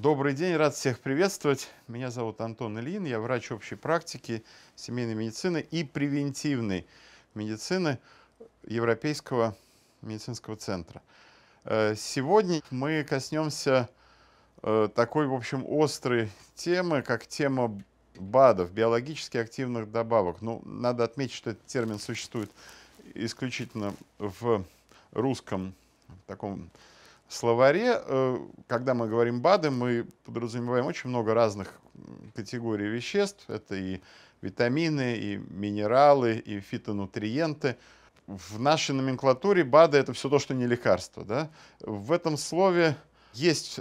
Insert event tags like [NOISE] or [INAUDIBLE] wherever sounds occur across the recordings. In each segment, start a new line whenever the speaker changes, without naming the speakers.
Добрый день, рад всех приветствовать. Меня зовут Антон Ильин, я врач общей практики семейной медицины и превентивной медицины Европейского медицинского центра. Э, сегодня мы коснемся э, такой, в общем, острой темы, как тема БАДов, биологически активных добавок. Ну, надо отметить, что этот термин существует исключительно в русском таком словаре, э, когда мы говорим БАДы, мы подразумеваем очень много разных категорий веществ. Это и витамины, и минералы, и фитонутриенты. В нашей номенклатуре БАДы – это все то, что не лекарство. Да? В этом слове есть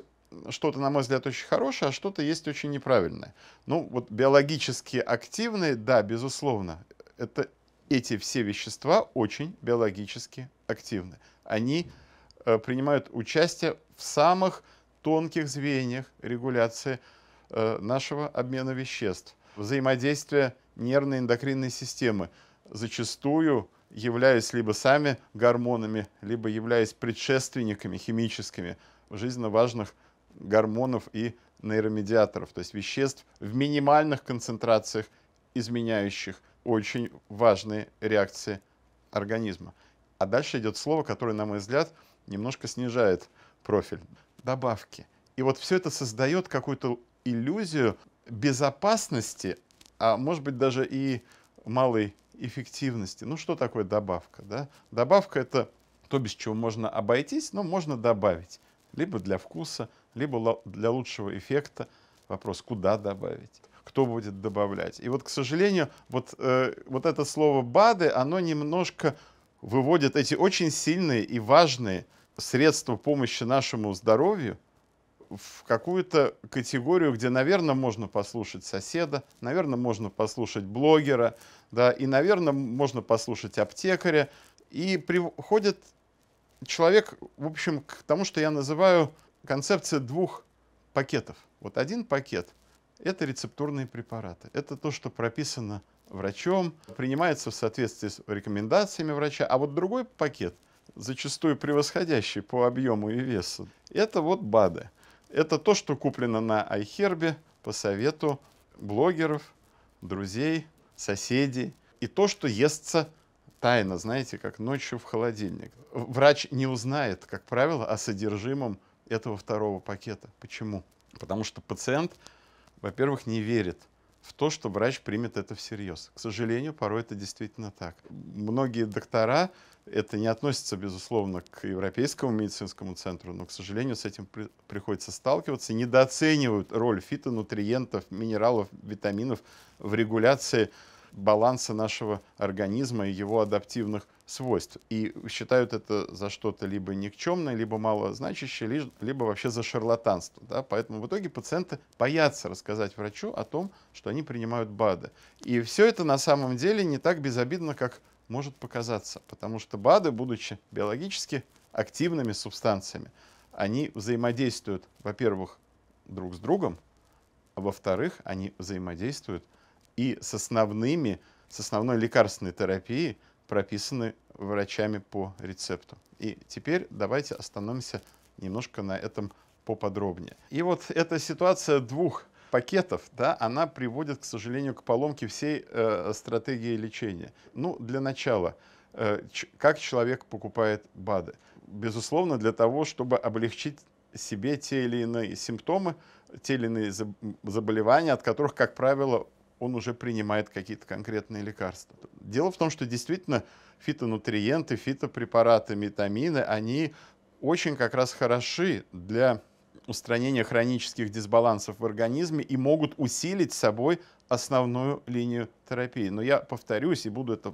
что-то, на мой взгляд, очень хорошее, а что-то есть очень неправильное. Ну, вот биологически активные, да, безусловно, это эти все вещества очень биологически активны. Они mm Э, принимают участие в самых тонких звеньях регуляции э, нашего обмена веществ. Взаимодействие нервной эндокринной системы зачастую являясь либо сами гормонами, либо являясь предшественниками химическими жизненно важных гормонов и нейромедиаторов, то есть веществ в минимальных концентрациях, изменяющих очень важные реакции организма. А дальше идет слово, которое, на мой взгляд, немножко снижает профиль, добавки. И вот все это создает какую-то иллюзию безопасности, а может быть даже и малой эффективности. Ну что такое добавка? Да? Добавка это то, без чего можно обойтись, но можно добавить. Либо для вкуса, либо для лучшего эффекта. Вопрос, куда добавить? кто будет добавлять. И вот, к сожалению, вот, э, вот это слово БАДы, оно немножко выводит эти очень сильные и важные средства помощи нашему здоровью в какую-то категорию, где, наверное, можно послушать соседа, наверное, можно послушать блогера, да, и, наверное, можно послушать аптекаря. И приходит человек, в общем, к тому, что я называю концепция двух пакетов. Вот один пакет – это рецептурные препараты. Это то, что прописано врачом, принимается в соответствии с рекомендациями врача. А вот другой пакет, зачастую превосходящий по объему и весу, это вот БАДы. Это то, что куплено на Айхербе по совету блогеров, друзей, соседей. И то, что естся тайно, знаете, как ночью в холодильник. Врач не узнает, как правило, о содержимом этого второго пакета. Почему? Потому что пациент, во-первых, не верит – в то, что врач примет это всерьез. К сожалению, порой это действительно так. Многие доктора, это не относится, безусловно, к Европейскому медицинскому центру, но, к сожалению, с этим при, приходится сталкиваться, недооценивают роль фитонутриентов, минералов, витаминов в регуляции баланса нашего организма и его адаптивных свойств. И считают это за что-то либо никчемное, либо малозначащее, либо вообще за шарлатанство. Да? Поэтому в итоге пациенты боятся рассказать врачу о том, что они принимают БАДы. И все это на самом деле не так безобидно, как может показаться, потому что БАДы, будучи биологически активными субстанциями, они взаимодействуют, во-первых, друг с другом, а во-вторых, они взаимодействуют и с, основными, с основной лекарственной терапией прописаны врачами по рецепту. И теперь давайте остановимся немножко на этом поподробнее. И вот эта ситуация двух пакетов, да, она приводит, к сожалению, к поломке всей э, стратегии лечения. Ну, для начала, э, как человек покупает БАДы? Безусловно, для того, чтобы облегчить себе те или иные симптомы, те или иные заболевания, от которых, как правило, он уже принимает какие-то конкретные лекарства. Дело в том, что действительно фитонутриенты, фитопрепараты, метамины, они очень как раз хороши для устранения хронических дисбалансов в организме и могут усилить собой основную линию терапии. Но я повторюсь и буду это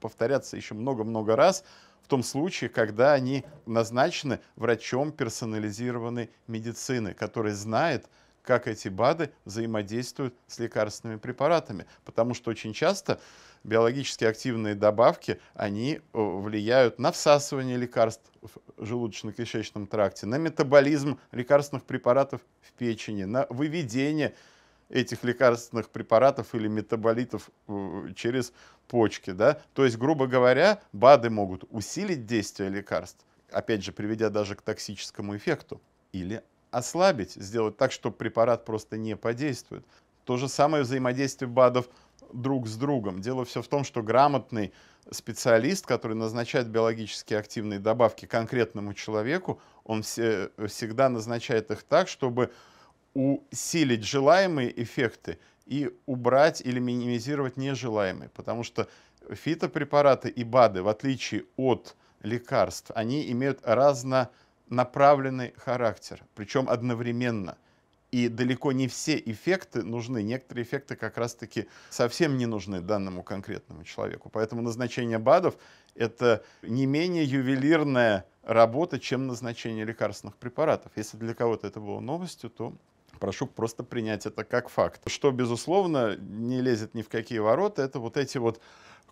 повторяться еще много-много раз, в том случае, когда они назначены врачом персонализированной медицины, который знает, как эти БАДы взаимодействуют с лекарственными препаратами. Потому что очень часто биологически активные добавки, они э, влияют на всасывание лекарств в желудочно-кишечном тракте, на метаболизм лекарственных препаратов в печени, на выведение этих лекарственных препаратов или метаболитов э, через почки. Да? То есть, грубо говоря, БАДы могут усилить действие лекарств, опять же, приведя даже к токсическому эффекту, или ослабить, сделать так, чтобы препарат просто не подействует. То же самое взаимодействие БАДов друг с другом. Дело все в том, что грамотный специалист, который назначает биологически активные добавки конкретному человеку, он все, э, всегда назначает их так, чтобы усилить желаемые эффекты и убрать или минимизировать нежелаемые. Потому что фитопрепараты и БАДы, в отличие от лекарств, они имеют разно направленный характер, причем одновременно. И далеко не все эффекты нужны. Некоторые эффекты как раз-таки совсем не нужны данному конкретному человеку. Поэтому назначение БАДов — это не менее ювелирная работа, чем назначение лекарственных препаратов. Если для кого-то это было новостью, то прошу просто принять это как факт. Что, безусловно, не лезет ни в какие ворота, это вот эти вот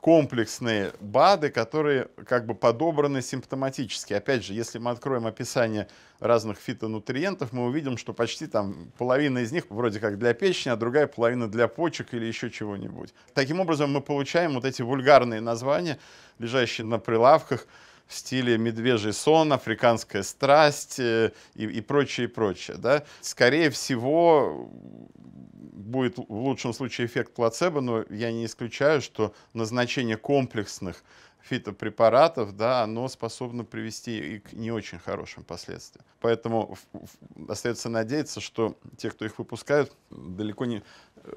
комплексные БАДы, которые как бы подобраны симптоматически. Опять же, если мы откроем описание разных фитонутриентов, мы увидим, что почти там половина из них вроде как для печени, а другая половина для почек или еще чего-нибудь. Таким образом, мы получаем вот эти вульгарные названия, лежащие на прилавках, в стиле «Медвежий сон», «Африканская страсть» э, и, и прочее, и прочее. Да? Скорее всего, будет в лучшем случае эффект плацебо, но я не исключаю, что назначение комплексных фитопрепаратов, да, оно способно привести и к не очень хорошим последствиям. Поэтому остается надеяться, что те, кто их выпускают, далеко не,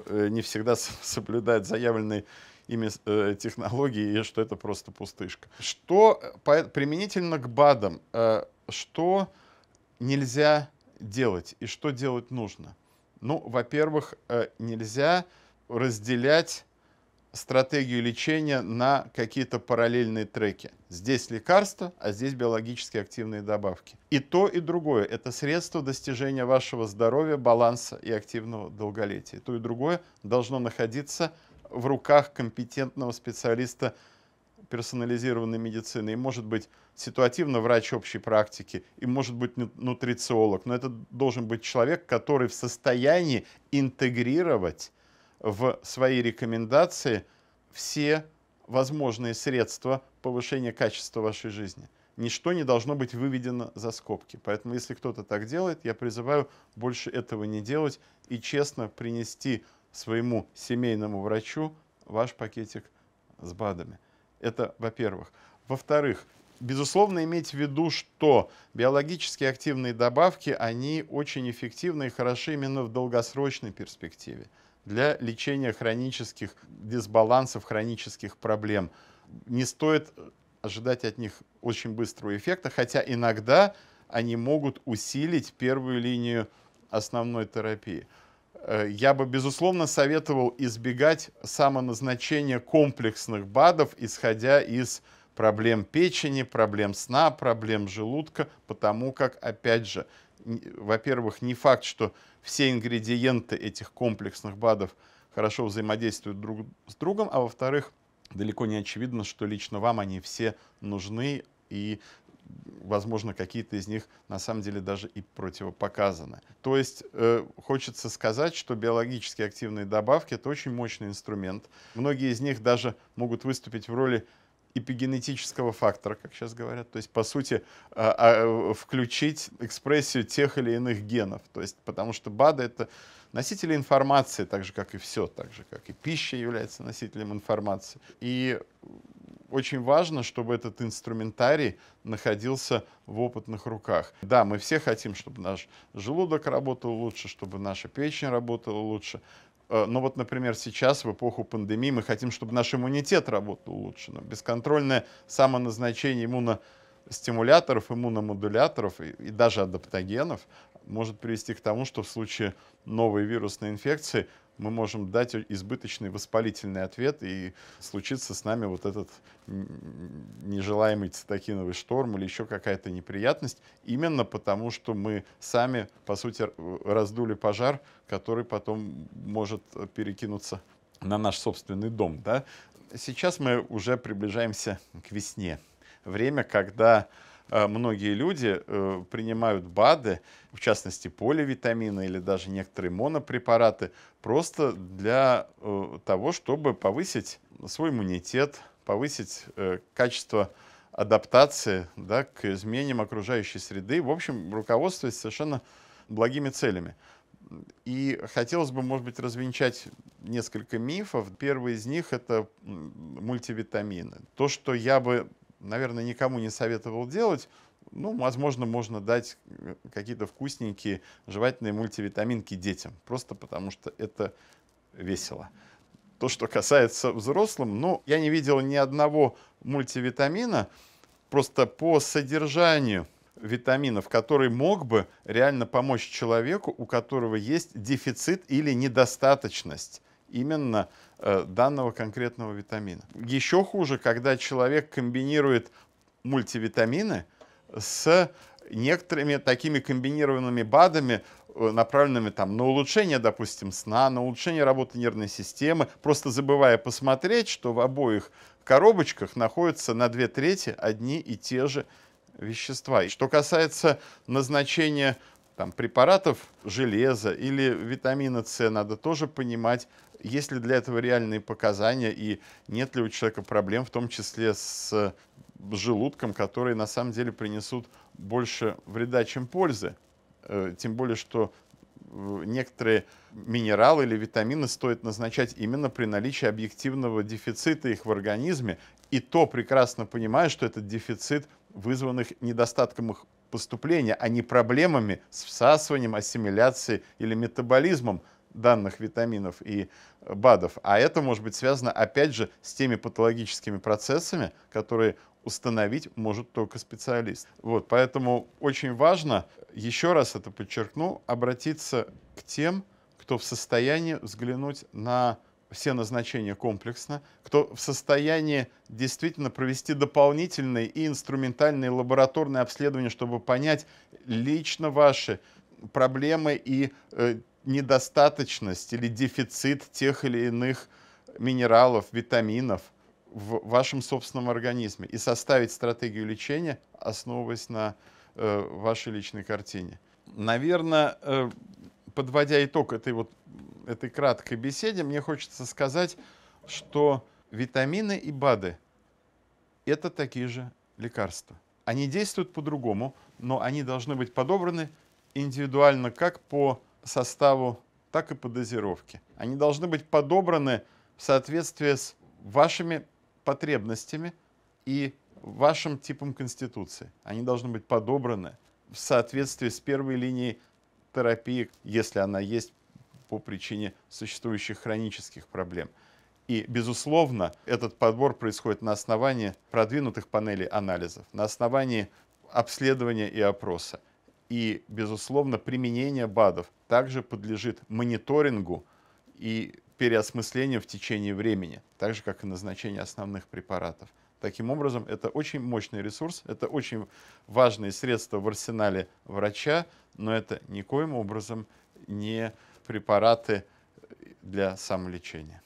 э, не всегда [LAUGHS] соблюдают заявленные ими э, технологии, и что это просто пустышка. Что по, применительно к БАДам, э, что нельзя делать и что делать нужно – ну, во-первых, э, нельзя разделять стратегию лечения на какие-то параллельные треки. Здесь лекарства, а здесь биологически активные добавки. И то, и другое – это средство достижения вашего здоровья, баланса и активного долголетия. То и другое должно находиться в руках компетентного специалиста персонализированной медицины, и может быть ситуативно врач общей практики, и может быть нутрициолог, но это должен быть человек, который в состоянии интегрировать в свои рекомендации все возможные средства повышения качества вашей жизни. Ничто не должно быть выведено за скобки. Поэтому, если кто-то так делает, я призываю больше этого не делать и честно принести своему семейному врачу ваш пакетик с БАДами. Это, во-первых. Во-вторых, безусловно, иметь в виду, что биологически активные добавки, они очень эффективны и хороши именно в долгосрочной перспективе для лечения хронических дисбалансов, хронических проблем. Не стоит ожидать от них очень быстрого эффекта, хотя иногда они могут усилить первую линию основной терапии. Э, я бы, безусловно, советовал избегать самоназначения комплексных БАДов, исходя из проблем печени, проблем сна, проблем желудка, потому как, опять же, во-первых, не факт, что все ингредиенты этих комплексных БАДов хорошо взаимодействуют друг с другом, а во-вторых, далеко не очевидно, что лично вам они все нужны, и возможно, какие-то из них на самом деле даже и противопоказаны. То есть э, хочется сказать, что биологически активные добавки — это очень мощный инструмент. Многие из них даже могут выступить в роли эпигенетического фактора, как сейчас говорят, то есть, по сути, э, э, включить экспрессию тех или иных генов, то есть, потому что БАДы — это носители информации, так же, как и все, так же, как и пища является носителем информации. И очень важно, чтобы этот инструментарий находился в опытных руках. Да, мы все хотим, чтобы наш желудок работал лучше, чтобы наша печень работала лучше, э, но вот, например, сейчас, в эпоху пандемии, мы хотим, чтобы наш иммунитет работал лучше. Но бесконтрольное самоназначение иммуностимуляторов, иммуномодуляторов и, и даже адаптогенов может привести к тому, что в случае новой вирусной инфекции мы можем дать избыточный воспалительный ответ и случится с нами вот этот нежелаемый цитокиновый шторм или еще какая-то неприятность, именно потому что мы сами, по сути, раздули пожар, который потом может перекинуться на наш собственный дом. Да? Сейчас мы уже приближаемся к весне. Время, когда Э, многие люди э, принимают БАДы, в частности поливитамины или даже некоторые монопрепараты, просто для э, того, чтобы повысить свой иммунитет, повысить качество адаптации да, к изменениям окружающей среды. В общем, руководствуясь совершенно благими целями. И хотелось бы, может быть, развенчать несколько мифов. Первый из них — это мультивитамины. То, что я бы наверное, никому не советовал делать. Ну, возможно, можно дать э, какие-то вкусненькие жевательные мультивитаминки детям, просто потому что это весело. То, что касается взрослым, ну, я не видел ни одного мультивитамина, просто по содержанию витаминов, который мог бы реально помочь человеку, у которого есть дефицит или недостаточность именно э, данного конкретного витамина. Еще хуже, когда человек комбинирует мультивитамины с некоторыми такими комбинированными БАДами, э, направленными там на улучшение, допустим, сна, на улучшение работы нервной системы, просто забывая посмотреть, что в обоих коробочках находятся на две трети одни и те же вещества. И что касается назначения там, препаратов железа или витамина С надо тоже понимать, есть ли для этого реальные показания и нет ли у человека проблем, в том числе с желудком, которые на самом деле принесут больше вреда, чем пользы. Э, тем более, что э, некоторые минералы или витамины стоит назначать именно при наличии объективного дефицита их в организме, и то прекрасно понимая, что этот дефицит вызван их недостатком их поступления, а не проблемами с всасыванием, ассимиляцией или метаболизмом данных витаминов и э, БАДов. А это может быть связано, опять же, с теми патологическими процессами, которые установить может только специалист. Вот, поэтому очень важно, еще раз это подчеркну, обратиться к тем, кто в состоянии взглянуть на все назначения комплексно, кто в состоянии действительно провести дополнительные и инструментальные лабораторные обследования, чтобы понять лично ваши проблемы и э, недостаточность или дефицит тех или иных минералов, витаминов в вашем собственном организме и составить стратегию лечения, основываясь на э, вашей личной картине. Наверное, э, подводя итог этой вот этой краткой беседе мне хочется сказать, что витамины и БАДы – это такие же лекарства. Они действуют по-другому, но они должны быть подобраны индивидуально как по составу, так и по дозировке. Они должны быть подобраны в соответствии с вашими потребностями и вашим типом конституции. Они должны быть подобраны в соответствии с первой линией терапии, если она есть по причине существующих хронических проблем. И, безусловно, этот подбор происходит на основании продвинутых панелей анализов, на основании обследования и опроса. И, безусловно, применение БАДов также подлежит мониторингу и переосмыслению в течение времени, так же, как и назначение основных препаратов. Таким образом, это очень мощный ресурс, это очень важные средства в арсенале врача, но это никоим образом не препараты для самолечения.